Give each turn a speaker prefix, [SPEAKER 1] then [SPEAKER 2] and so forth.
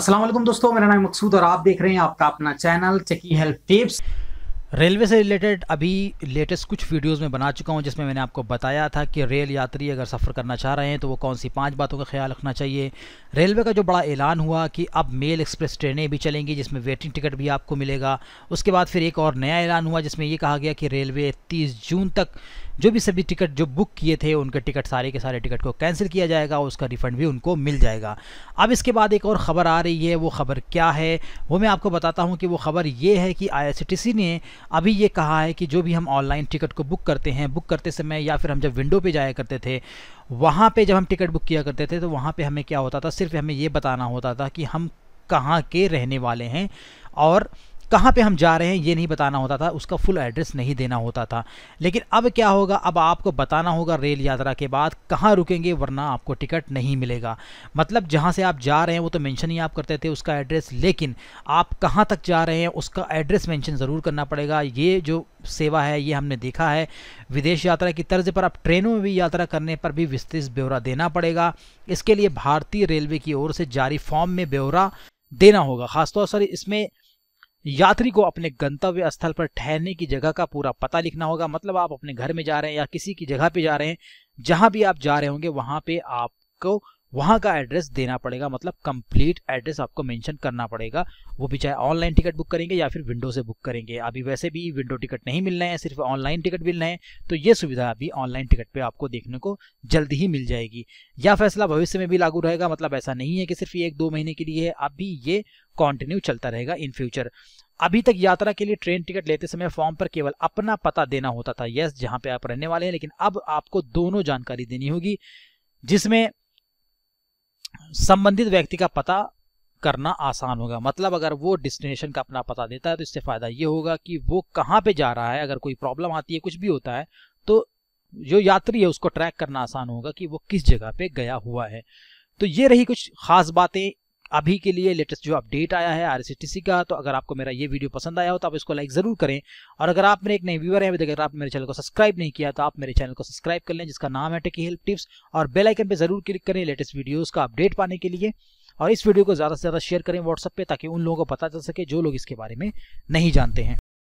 [SPEAKER 1] असलम दोस्तों मेरा नाम मकसूद और आप देख रहे हैं आपका अपना चैनल चकी हेल्प टिप्स रेलवे से रिलेटेड अभी लेटेस्ट कुछ वीडियोस में बना चुका हूं जिसमें मैंने आपको बताया था कि रेल यात्री अगर सफ़र करना चाह रहे हैं तो वो कौन सी पांच बातों का ख्याल रखना चाहिए रेलवे का जो बड़ा ऐलान हुआ कि अब मेल एक्सप्रेस ट्रेनें भी चलेंगी जिसमें वेटिंग टिकट भी आपको मिलेगा उसके बाद फिर एक और नया ऐलान हुआ जिसमें यह कहा गया कि रेलवे तीस जून तक जो भी सभी टिकट जो बुक किए थे उनके टिकट सारे के सारे टिकट को कैंसिल किया जाएगा और उसका रिफंड भी उनको मिल जाएगा अब इसके बाद एक और ख़बर आ रही है वो खबर क्या है वो मैं आपको बताता हूँ कि वो खबर ये है कि आई ने अभी ये कहा है कि जो भी हम ऑनलाइन टिकट को बुक करते हैं बुक करते समय या फिर हम जब विंडो पे जाया करते थे वहाँ पे जब हम टिकट बुक किया करते थे तो वहाँ पे हमें क्या होता था सिर्फ हमें ये बताना होता था कि हम कहाँ के रहने वाले हैं और कहाँ पे हम जा रहे हैं ये नहीं बताना होता था उसका फुल एड्रेस नहीं देना होता था लेकिन अब क्या होगा अब आपको बताना होगा रेल यात्रा के बाद कहाँ रुकेंगे वरना आपको टिकट नहीं मिलेगा मतलब जहाँ से आप जा रहे हैं वो तो मैंशन ही आप करते थे उसका एड्रेस लेकिन आप कहाँ तक जा रहे हैं उसका एड्रेस मैंशन ज़रूर करना पड़ेगा ये जो सेवा है ये हमने देखा है विदेश यात्रा की तर्ज पर आप ट्रेनों में भी यात्रा करने पर भी विस्तृत ब्यौरा देना पड़ेगा इसके लिए भारतीय रेलवे की ओर से जारी फॉर्म में ब्यौरा देना होगा खासतौर सर इसमें यात्री को अपने गंतव्य स्थल पर ठहरने की जगह का पूरा पता लिखना होगा मतलब आप अपने घर में जा रहे हैं या किसी की जगह पे जा रहे हैं जहां भी आप जा रहे होंगे वहां पे आपको वहाँ का एड्रेस देना पड़ेगा मतलब कंप्लीट एड्रेस आपको मेंशन करना पड़ेगा वो भी चाहे ऑनलाइन टिकट बुक करेंगे या फिर विंडो से बुक करेंगे अभी वैसे भी विंडो टिकट नहीं मिल रहे हैं सिर्फ ऑनलाइन टिकट मिल रहे हैं तो ये सुविधा अभी ऑनलाइन टिकट पर आपको देखने को जल्दी ही मिल जाएगी यह फैसला भविष्य में भी लागू रहेगा मतलब ऐसा नहीं है कि सिर्फ एक दो महीने के लिए है अभी ये कॉन्टिन्यू चलता रहेगा इन फ्यूचर अभी तक यात्रा के लिए ट्रेन टिकट लेते समय फॉर्म पर केवल अपना पता देना होता था यस जहां पे आप रहने वाले हैं लेकिन अब आपको दोनों जानकारी देनी होगी जिसमें संबंधित व्यक्ति का पता करना आसान होगा मतलब अगर वो डिस्टिनेशन का अपना पता देता है तो इससे फ़ायदा ये होगा कि वो कहाँ पे जा रहा है अगर कोई प्रॉब्लम आती है कुछ भी होता है तो जो यात्री है उसको ट्रैक करना आसान होगा कि वो किस जगह पे गया हुआ है तो ये रही कुछ खास बातें अभी के लिए लेटेस्ट जो अपडेट आया है आर का तो अगर आपको मेरा ये वीडियो पसंद आया हो तो आप इसको लाइक ज़रूर करें और अगर आप मेरे एक नए व्यूअर हैं अभी अगर आप मेरे चैनल को सब्सक्राइब नहीं किया तो आप मेरे चैनल को सब्सक्राइब कर लें जिसका नाम है टेकी हेल्प टिप्स और बेलाइकन पर ज़रूर क्लिक करें लेटेस्ट वीडियोज़ का अपडेट पाने के लिए और इस वीडियो को ज़्यादा से ज़्यादा शेयर करें व्हाट्सएप पे ताकि उन लोगों को पता चल सके जो लोग इसके बारे में नहीं जानते हैं